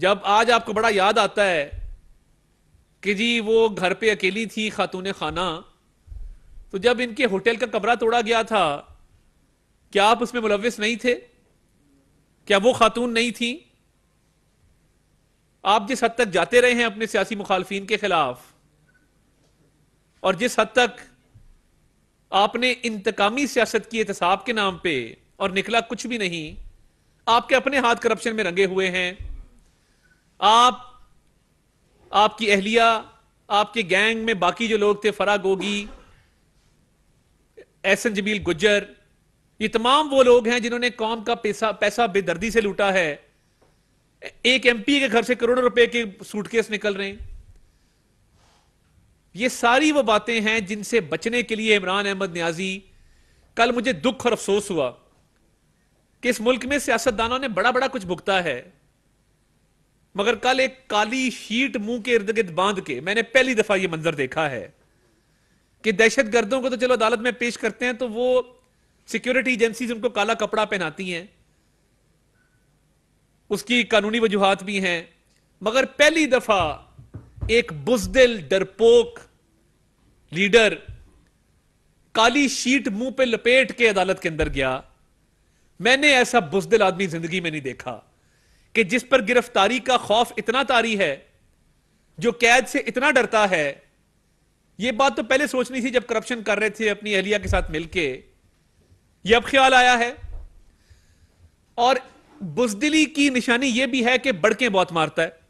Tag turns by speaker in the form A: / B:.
A: जब आज आपको बड़ा याद आता है कि जी वो घर पे अकेली थी खातून खाना तो जब इनके होटल का कमरा तोड़ा गया था क्या आप उसमें मुलविस नहीं थे क्या वो खातून नहीं थी आप जिस हद तक जाते रहे हैं अपने सियासी मुखालफन के खिलाफ और जिस हद तक आपने इंतकामी सियासत की एहतसाब के नाम पे और निकला कुछ भी नहीं आपके अपने हाथ करप्शन में रंगे हुए हैं आप आपकी अहलिया आपके गैंग में बाकी जो लोग थे फरा गोगी एन जबील गुज्जर ये तमाम वो लोग हैं जिन्होंने कौम का पैसा पैसा बेदर्दी से लूटा है एक एमपी के घर से करोड़ों रुपए के सूटकेस निकल रहे हैं ये सारी वो बातें हैं जिनसे बचने के लिए इमरान अहमद न्याजी कल मुझे दुख और अफसोस हुआ कि इस मुल्क में सियासतदानों ने बड़ा बड़ा कुछ भुगता है मगर कल एक काली शीट मुंह के इर्द गिर्द बांध के मैंने पहली दफा यह मंजर देखा है कि दहशत गर्दों को तो चलो अदालत में पेश करते हैं तो वो सिक्योरिटी एजेंसी उनको काला कपड़ा पहनाती हैं उसकी कानूनी वजूहत भी हैं मगर पहली दफा एक बुजदिल डरपोक लीडर काली शीट मुंह पे लपेट के अदालत के अंदर गया मैंने ऐसा बुजदिल आदमी जिंदगी में नहीं देखा कि जिस पर गिरफ्तारी का खौफ इतना तारी है जो कैद से इतना डरता है यह बात तो पहले सोचनी थी जब करप्शन कर रहे थे अपनी अहलिया के साथ मिलकर यह अब ख्याल आया है और बुजदिली की निशानी यह भी है कि बड़के बहुत मारता है